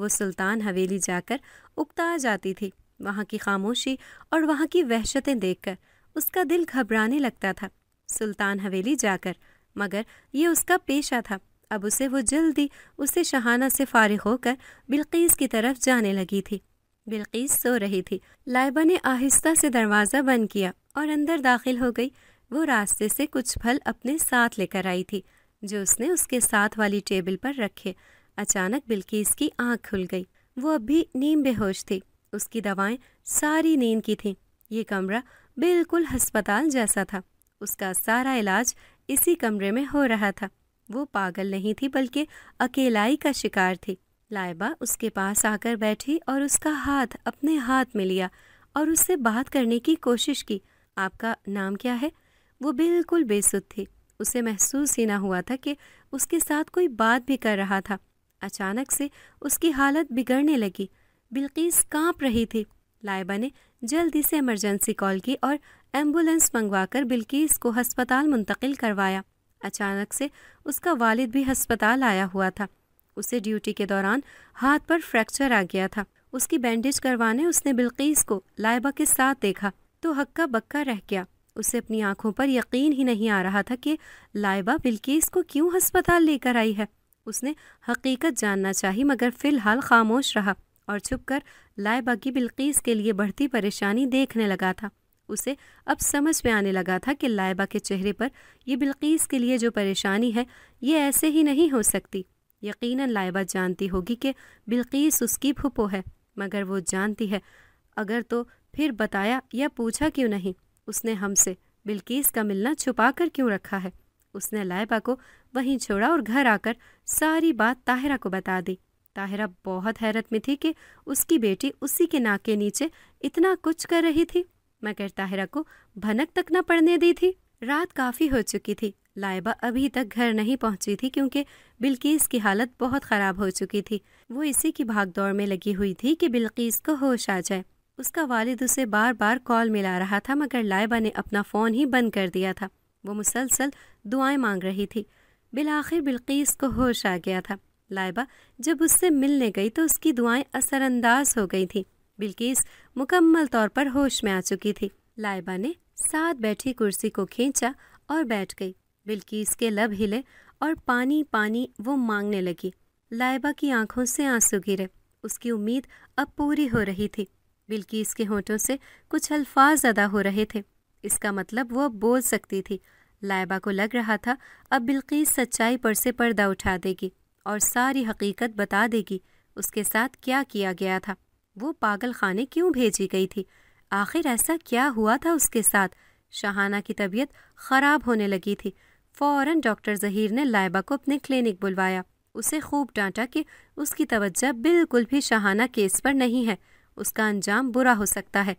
वो सुल्तान हवेली जाकर उकता जाती थी वहाँ की खामोशी और वहाँ की वहशतें देखकर उसका दिल घबराने लगता था सुल्तान हवेली जाकर मगर ये उसका पेशा था अब उसे वो जल्दी उसे शहाना से फारिग होकर बिल्कीस की तरफ जाने लगी थी बिल्कीस सो रही थी लाइबा ने आहिस्ता से दरवाज़ा बंद किया और अंदर दाखिल हो गई वो रास्ते से कुछ फल अपने साथ लेकर आई थी जो उसने उसके साथ वाली टेबल पर रखे अचानक बिल्कीस की आंख खुल गई वो अभी नीम बेहोश थी उसकी दवाएं सारी नींद की थीं ये कमरा बिल्कुल हस्पताल जैसा था उसका सारा इलाज इसी कमरे में हो रहा था वो पागल नहीं थी बल्कि अकेलाई का शिकार थी लाइबा उसके पास आकर बैठी और उसका हाथ अपने हाथ में लिया और उससे बात करने की कोशिश की आपका नाम क्या है वो बिल्कुल बेसुध थी उसे महसूस ही ना हुआ था कि उसके साथ कोई बात भी कर रहा था अचानक से उसकी हालत बिगड़ने लगी बिल्कीस कांप रही थी लाइबा ने जल्दी से इमरजेंसी कॉल की और एम्बुलेंस मंगवाकर बिल्किस को हस्पताल मुंतकिल करवाया अचानक से उसका वालिद भी हस्पताल आया हुआ था उसे ड्यूटी के दौरान हाथ पर फ्रैक्चर आ गया था उसकी बैंडेज करवाने उसने बिल्कीस को लाइबा के साथ देखा तो हक्का बक्का रह गया उसे अपनी आंखों पर यकीन ही नहीं आ रहा था कि लाइबा बिल्किस को क्यों हस्पताल लेकर आई है उसने हकीकत जानना चाही मगर फ़िलहाल खामोश रहा और छुपकर की बिल्कीस के लिए बढ़ती परेशानी देखने लगा था उसे अब समझ में आने लगा था कि लायबा के चेहरे पर यह बिल्कीस के लिए जो परेशानी है ये ऐसे ही नहीं हो सकती यकीन लायबा जानती होगी कि बिल्कीस उसकी फुपो है मगर वो जानती है अगर तो फिर बताया या पूछा क्यों नहीं उसने हमसे बिल्कीस का मिलना छुपा कर क्यों रखा है उसने लायबा को वहीं छोड़ा और घर आकर सारी बात ताहिरा को बता दी ताहिरा बहुत हैरत में थी कि उसकी बेटी उसी के नाक के नीचे इतना कुछ कर रही थी मगर ताहिरा को भनक तक न पड़ने दी थी रात काफ़ी हो चुकी थी लाइबा अभी तक घर नहीं पहुंची थी क्योंकि बिल्कीस की हालत बहुत ख़राब हो चुकी थी वो इसी की भागदौड़ में लगी हुई थी कि बिल्कीस को होश आ जाए उसका वालिद उसे बार बार कॉल मिला रहा था मगर लाइबा ने अपना फ़ोन ही बंद कर दिया था वो मुसलसल दुआएं मांग रही थी बिलाखिर बिल्कीस को होश आ गया था लाइबा जब उससे मिलने गई तो उसकी दुआएं असरअंदाज हो गई थी बिल्किस मुकम्मल तौर पर होश में आ चुकी थी लाइबा ने साथ बैठी कुर्सी को खींचा और बैठ गई बिल्किस के लब हिले और पानी पानी वो मांगने लगी लाइबा की आंखों से आंसू गिरे उसकी उम्मीद अब पूरी हो रही थी बिल्किस के होठों से कुछ अल्फाज अदा हो रहे थे इसका मतलब वो बोल सकती थी लाइबा को लग रहा था अब बिल्किस सच्चाई पर से पर्दा उठा देगी और सारी हकीकत बता देगी उसके साथ क्या किया गया था वो पागल खाने क्यों भेजी गई थी आखिर ऐसा क्या हुआ था उसके साथ शाहाना की तबीयत ख़राब होने लगी थी फ़ौरन डॉक्टर जहीर ने लाइबा को अपने क्लिनिक बुलवाया उसे खूब डांटा कि उसकी तवज्जा बिल्कुल भी शाहाना केस पर नहीं है उसका अंजाम बुरा हो सकता है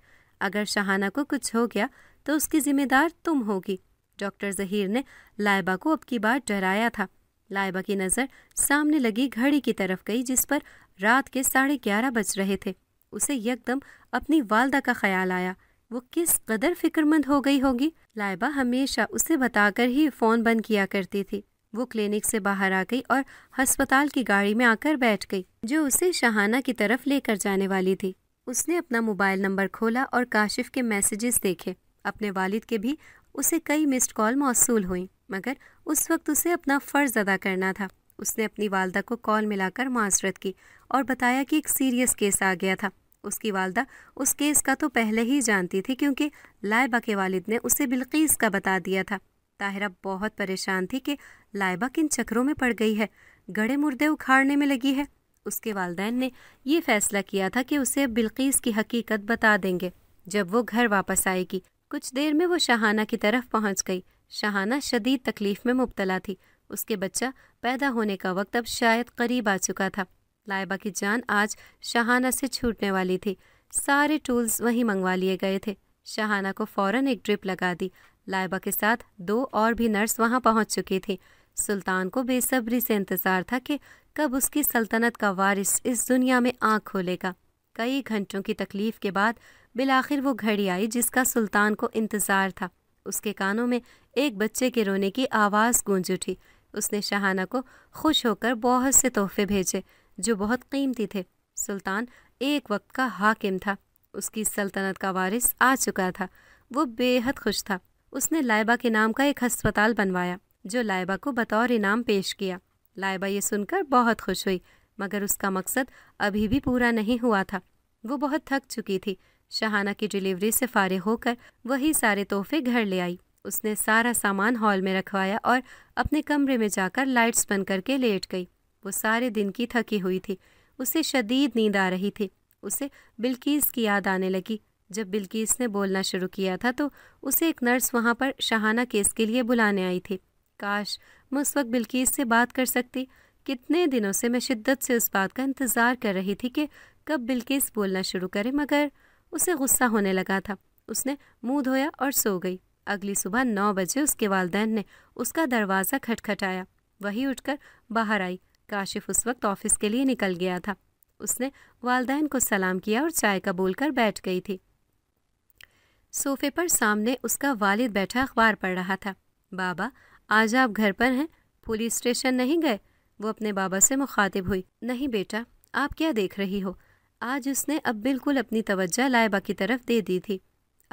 अगर शाहाना को कुछ हो गया तो उसकी ज़िम्मेदार तुम होगी डॉक्टर जहीर ने लाइबा को अब की बार डराया था लाइबा की नज़र सामने लगी घड़ी की तरफ गई जिस पर रात के साढ़े ग्यारह बज रहे थे उसे यकदम अपनी वालदा का ख्याल आया वो किस कदर फिक्रमंद हो गई होगी लाइबा हमेशा उसे बताकर ही फ़ोन बंद किया करती थी वो क्लिनिक से बाहर आ गई और हस्पताल की गाड़ी में आकर बैठ गई जो उसे शहाना की तरफ लेकर जाने वाली थी उसने अपना मोबाइल नंबर खोला और काशिफ के मैसेजेस देखे अपने वालिद के भी उसे कई मिस्ड कॉल मौसू हुई मगर उस वक्त उसे अपना फ़र्ज़ अदा करना था उसने अपनी वालदा को कॉल मिलाकर माजरत की और बताया कि एक सीरियस केस आ गया था उसकी वालदा उस केस का तो पहले ही जानती थी क्योंकि लाइबा के वालिद ने उसे बिल्कीस का बता दिया था ताहिरा बहुत परेशान थी कि लाइबा किन चक्रों में पड़ गई है गड़े मुर्दे उखाड़ने में लगी है उसके वालदेन ने यह फ़ैसला किया था कि उसे बिल्कीस की हकीकत बता देंगे जब वो घर वापस आएगी कुछ देर में वो शहाना की तरफ पहुंच गई शहाना शदीद तकलीफ़ में मुबतला थी उसके बच्चा पैदा होने का वक्त अब शायद करीब आ चुका था लाइबा की जान आज शहाना से छूटने वाली थी सारे टूल्स वहीं मंगवा लिए गए थे शहाना को फौरन एक ड्रिप लगा दी लाइबा के साथ दो और भी नर्स वहां पहुंच चुकी थी सुल्तान को बेसब्री से इंतज़ार था कि कब उसकी सल्तनत का वारिस इस दुनिया में आँख खोलेगा कई घंटों की तकलीफ़ के बाद बिलाखिर वो घड़ी आई जिसका सुल्तान को इंतज़ार था उसके कानों में एक बच्चे के रोने की आवाज़ गूंज उठी उसने शाहाना को खुश होकर बहुत से तोहफे भेजे जो बहुत कीमती थे सुल्तान एक वक्त का हाकिम था उसकी सल्तनत का वारिस आ चुका था वो बेहद खुश था उसने लाइबा के नाम का एक अस्पताल बनवाया जो लाइबा को बतौर इनाम पेश किया लाइबा ये सुनकर बहुत खुश हुई मगर उसका मकसद अभी भी पूरा नहीं हुआ था वो बहुत थक चुकी थी शहाना की डिलीवरी से फारिग होकर वही सारे तोहफे घर ले आई उसने सारा सामान हॉल में रखवाया और अपने कमरे में जाकर लाइट्स बंद करके लेट गई वो सारे दिन की थकी हुई थी उसे शदीद नींद आ रही थी उसे बिल्किस की याद आने लगी जब बिल्किस ने बोलना शुरू किया था तो उसे एक नर्स वहाँ पर शहाना केस के लिए बुलाने आई थी काश मैं उस वक्त बिल्किस से बात कर सकती कितने दिनों से मैं शिद्दत से उस बात का इंतज़ार कर रही थी कि कब बिल्किस बोलना शुरू करे मगर उसे गुस्सा होने लगा था उसने मुंह धोया और सो गई अगली सुबह नौ बजे उसके वालदेन ने उसका दरवाज़ा खटखटाया वही उठकर बाहर आई काशिफ उस वक्त ऑफिस के लिए निकल गया था उसने वालदेन को सलाम किया और चाय का बोल कर बैठ गई थी सोफे पर सामने उसका वालिद बैठा अखबार पढ़ रहा था बाबा आज आप घर पर हैं पुलिस स्टेशन नहीं गए वो अपने बाबा से मुखातिब हुई नहीं बेटा आप क्या देख रही हो आज उसने अब बिल्कुल अपनी तवज्जा लाइबा की तरफ दे दी थी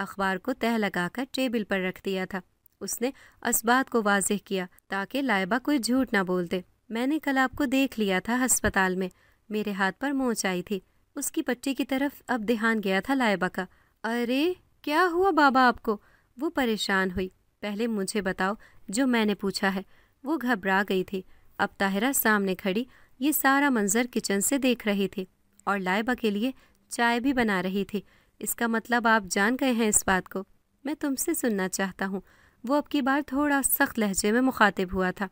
अखबार को तह लगाकर टेबल पर रख दिया था उसने असबात को वाजह किया ताकि लाइबा कोई झूठ ना बोलते मैंने कल आपको देख लिया था अस्पताल में मेरे हाथ पर मोच आई थी उसकी पट्टी की तरफ अब ध्यान गया था लाइबा का अरे क्या हुआ बाबा आपको वो परेशान हुई पहले मुझे बताओ जो मैंने पूछा है वो घबरा गई थी अब ताहिरा सामने खड़ी ये सारा मंजर किचन से देख रही थी और लाइबा के लिए चाय भी बना रही थी इसका मतलब आप जान गए हैं इस बात को मैं तुमसे सुनना चाहता हूँ वो अब की बार थोड़ा सख्त लहजे में मुखातिब हुआ था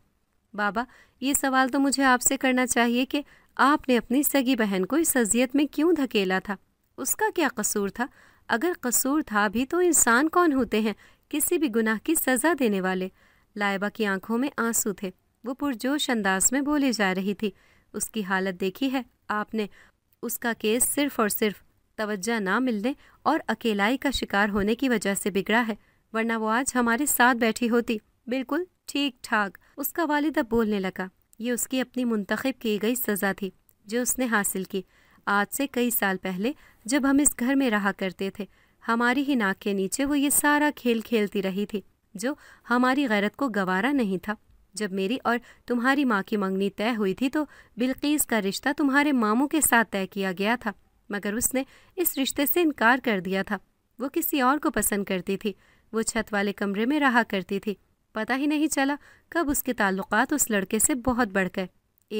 बाबा ये सवाल तो मुझे आपसे करना चाहिए कि आपने अपनी सगी बहन को इस अजियत में क्यों धकेला था उसका क्या कसूर था अगर कसूर था भी तो इंसान कौन होते हैं किसी भी गुनाह की सज़ा देने वाले लाइबा की आंखों में आंसू थे वो पुरजोश अंदाज में बोले जा रही थी उसकी हालत देखी है आपने उसका केस सिर्फ और सिर्फ तवज्जा ना मिलने और अकेलाई का शिकार होने की वजह से बिगड़ा है वरना वो आज हमारे साथ बैठी होती बिल्कुल ठीक ठाक उसका वालिद अब बोलने लगा ये उसकी अपनी मुंतखब की गई सज़ा थी जो उसने हासिल की आज से कई साल पहले जब हम इस घर में रहा करते थे हमारी ही नाक के नीचे वो ये सारा खेल खेलती रही थी जो हमारी गैरत को गवारा नहीं था जब मेरी और तुम्हारी माँ की मंगनी तय हुई थी तो बिल्कीस का रिश्ता तुम्हारे मामों के साथ तय किया गया था मगर उसने इस रिश्ते से इनकार कर दिया था वो किसी और को पसंद करती थी वो छत वाले कमरे में रहा करती थी पता ही नहीं चला कब उसके ताल्लुकात उस लड़के से बहुत बढ़ गए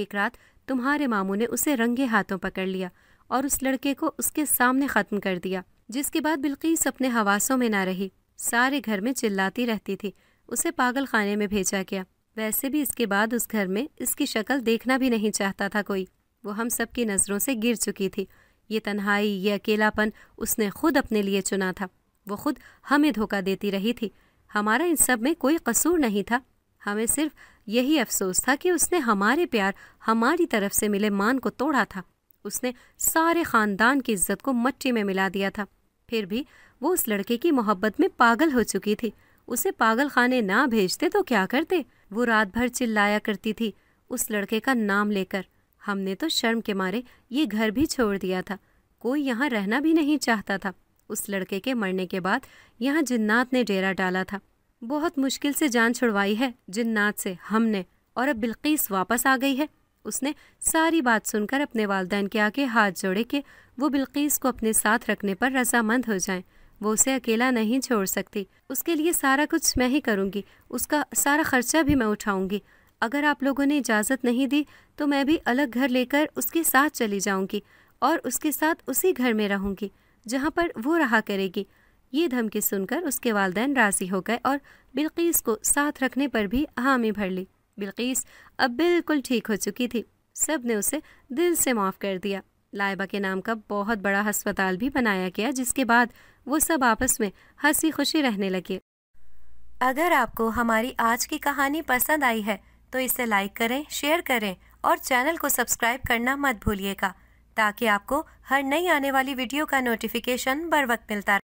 एक रात तुम्हारे मामू ने उसे रंगे हाथों पकड़ लिया और उस लड़के को उसके सामने ख़त्म कर दिया जिसके बाद बिल्कीस अपने हवासों में ना रही सारे घर में चिल्लाती रहती थी उसे पागल खाने में भेजा गया वैसे भी इसके बाद उस घर में इसकी शक्ल देखना भी नहीं चाहता था कोई वो हम सब की नज़रों से गिर चुकी थी ये तन्हाई ये अकेलापन उसने खुद अपने लिए चुना था वो खुद हमें धोखा देती रही थी हमारा इन सब में कोई कसूर नहीं था हमें सिर्फ यही अफसोस था कि उसने हमारे प्यार हमारी तरफ से मिले मान को तोड़ा था उसने सारे ख़ानदान की इज्जत को मट्टी में मिला दिया था फिर भी वो उस लड़के की मोहब्बत में पागल हो चुकी थी उसे पागल खाने ना भेजते तो क्या करते वो रात भर चिल्लाया करती थी उस लड़के का नाम लेकर हमने तो शर्म के मारे ये घर भी छोड़ दिया था कोई यहाँ रहना भी नहीं चाहता था उस लड़के के मरने के बाद यहाँ जिन्नात ने डेरा डाला था बहुत मुश्किल से जान छुड़वाई है जिन्नात से हमने और अब बिल्किस वापस आ गई है उसने सारी बात सुनकर अपने वालदेन के आगे हाथ जोड़े के वो बिल्किस को अपने साथ रखने पर रजामंद हो जाएं वो उसे अकेला नहीं छोड़ सकती उसके लिए सारा कुछ मैं ही करूँगी उसका सारा खर्चा भी मैं उठाऊँगी अगर आप लोगों ने इजाज़त नहीं दी तो मैं भी अलग घर लेकर उसके साथ चली जाऊँगी और उसके साथ उसी घर में रहूँगी जहाँ पर वो रहा करेगी ये धमकी सुनकर उसके वालदेन राज़ी हो गए और बिल्कीस को साथ रखने पर भी हामी भर ली बिल्कीस अब बिल्कुल ठीक हो चुकी थी सब ने उसे दिल से माफ़ कर दिया लाइबा के नाम का बहुत बड़ा हस्पताल भी बनाया गया जिसके बाद वो सब आपस में हंसी खुशी रहने लगे अगर आपको हमारी आज की कहानी पसंद आई है तो इसे लाइक करें शेयर करें और चैनल को सब्सक्राइब करना मत भूलिएगा ताकि आपको हर नई आने वाली वीडियो का नोटिफिकेशन बर वक्त मिलता रहे